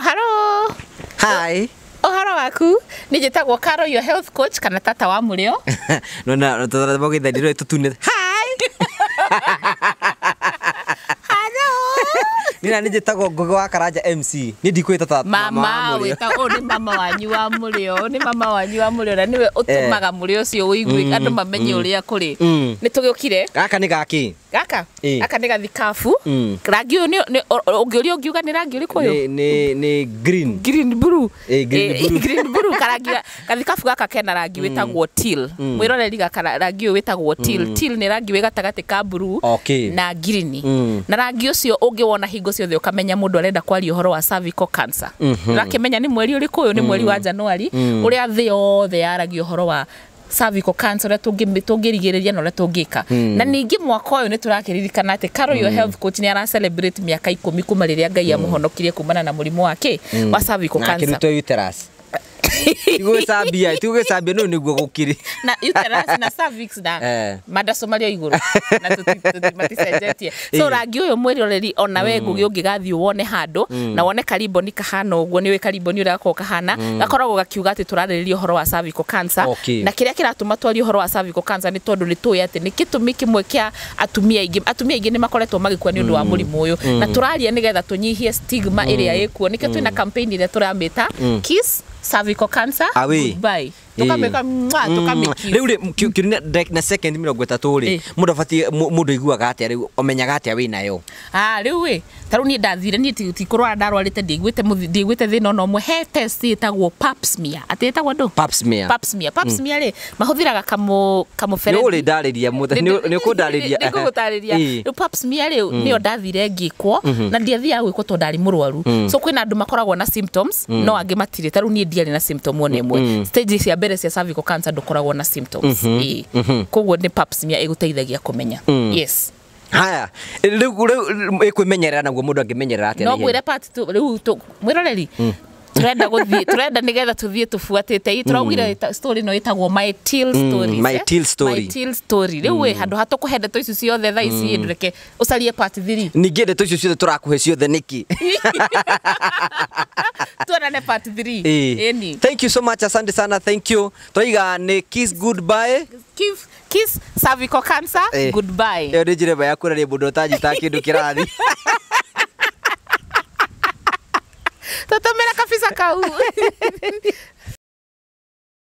haro haro hi uhoro waku ni njitagwo karo your health coach kana tata wa murio nona tata bogi that ndiro tutune hi nina nä njä tagwo ngågä wa karanja mc nä ndikwä ta tmama wä nä mama wanyu wa må rä o nä mama wanyu wa må rä o na nä we å tå maga eh. må rä å cio å igue mm, andå mamenye å mm. rä a kå rä mm. nä tå gä å kire gaka nä gakä gaka gaka eh. nä gathikabu mm. rangi å yå å ngä å ria å ngiuga nä rangi å rä kå gaka kena rangi mm. wä tagwo mm. mwä roreri rangi å yå wä tagwo nä rangi wä gatagatä ka mburu na ngirini na rangi å cio å ngä wona hingo ciothe å kamenya må ndå arenda kwaria å horo wa rakä menya nä mweri å rä kå yå nä mweri wa januari å rä a thä yothe yaragia å horo wa serve iko cancer rä tångärigä rä ria na å rä a tå ngä ka hmm. na ningä mwaka å yå nä tå rakä ririkana atä karo yo hmm. health coach nä ara celebrate mä aka ikå mi kuma rä rä a ngai amå kumana na må rimå wa kä hmm. wa serve iko cancer igåcambia tigågäcambia nä niguo gå kä marä o igå rå rangi å yå mwä roreri ona we ngå gä mm. å ngä gathiä wone handå mm. na wone kariboni kahana å guo nä kariboni å rä gakoragwo kahana gakoragå gakiuga atä tå rarä rä ria å horo wa na kä rä a kä ratå ma å horo wa nä tondå nä tå ä atä nä kä tå mi kä mwe kä a atumia aingä atumia aingä nä makoretwo magä kua nä å ndå wa må rimå å yå na tå raria nä getha tå nyihie ä rä a ä mm. kuo nä kä twä na ä rä a tå ramä ta cervical cancer. Ah oui. Goodbye. tukameka mm. mwa mm. tukameki riu ri kiuri na second mirongo itatu ri eh. mundu abatie mundu iguaga atia riu omenyaga atia wi nayo ah riu wi taru ni ndathire ni ti kurwara ndarwarite ndigwite ndigwite thina no mwe he test itagwo pap smear ati itagwo ndu pap smear pap smear pap mm. smear ri mahuthiraga kamu kamu fere ni ndariria muthe ni kundariria ni kugutariria riu pap smear ri nio ndathire ngikwo mm-hmm. na ndiathia gwikwo to ndari murwaru so kwina andu makoragwo na symptoms no angi matire taru ni ndiari na symptom one mwe stage cia mbere cia cervical cancer ndukoragwo na symptoms mm -hmm. e. mm -hmm. koguo ni pap smear ĩgũteithagia kumenya mm. yes haya rä u kwä menyerera naguo må ndå angä menyerera no gwire part rä riu mwä roreri mm turenda guthii turenda nigetha tuthii tubuatite i turaugire mm. story no itagwo my till mm, eh? story my till story my till story riu we mm. handu icio ciothe tha ici ndå reke part 3 ningi ndeto icio ciothe tå rakå niki ciothe part 3 eni thank you so much asante sana thank you twaiga ndå kiss goodbye kiss kiss cervical cancer eh. goodbye ya Tô também na café sacau.